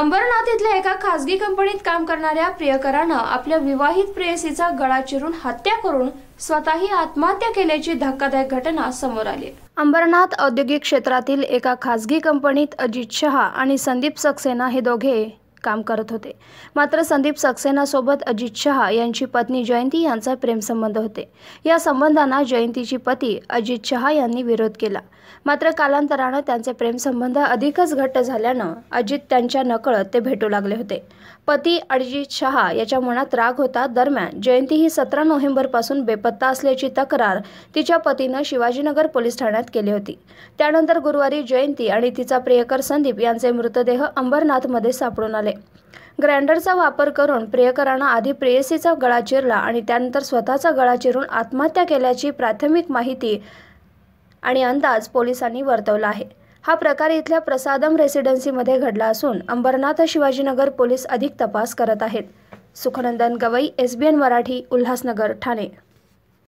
अंबरनाथ इथल्या एका खाजगी कंपनीत काम करणाऱ्या प्रियकरानं आपल्या विवाहित प्रेयसीचा गळा चिरून हत्या करून स्वतःही आत्महत्या केल्याची धक्कादायक घटना समोर आली अंबरनाथ औद्योगिक क्षेत्रातील एका खासगी कंपनीत अजित शहा आणि संदीप सक्सेना हे दोघे काम करत होते मात्र संदीप सक्सेनासोबत अजित शहा यांची पत्नी जयंती यांचा प्रेमसंबंध होते या संबंधांना जयंतीची पती अजित शहा यांनी विरोध केला मात्र कालांतरानं त्यांचे प्रेमसंबंध अधिकच घट्ट झाल्यानं अजित त्यांच्या नकळत ते भेटू लागले होते पती अजित शहा याच्या मनात राग होता दरम्यान जयंती ही सतरा नोव्हेंबरपासून बेपत्ता असल्याची तक्रार तिच्या पतीनं शिवाजीनगर पोलीस ठाण्यात केली होती त्यानंतर गुरुवारी जयंती आणि तिचा प्रियकर संदीप यांचे मृतदेह अंबरनाथमध्ये सापडून आले केले ग्राइंडरचा वापर करून प्रियकरानं आधी प्रेयसीचा गळा चिरला आणि त्यानंतर स्वतःचा गळा चिरून आत्महत्या केल्याची प्राथमिक माहिती आणि अंदाज पोलिसांनी वर्तवला आहे हा प्रकार इथल्या प्रसादम रेसिडेन्सीमध्ये घडला असून अंबरनाथ शिवाजीनगर पोलीस अधिक तपास करत आहेत सुखनंदन गवई एसबीएन मराठी उल्हासनगर ठाणे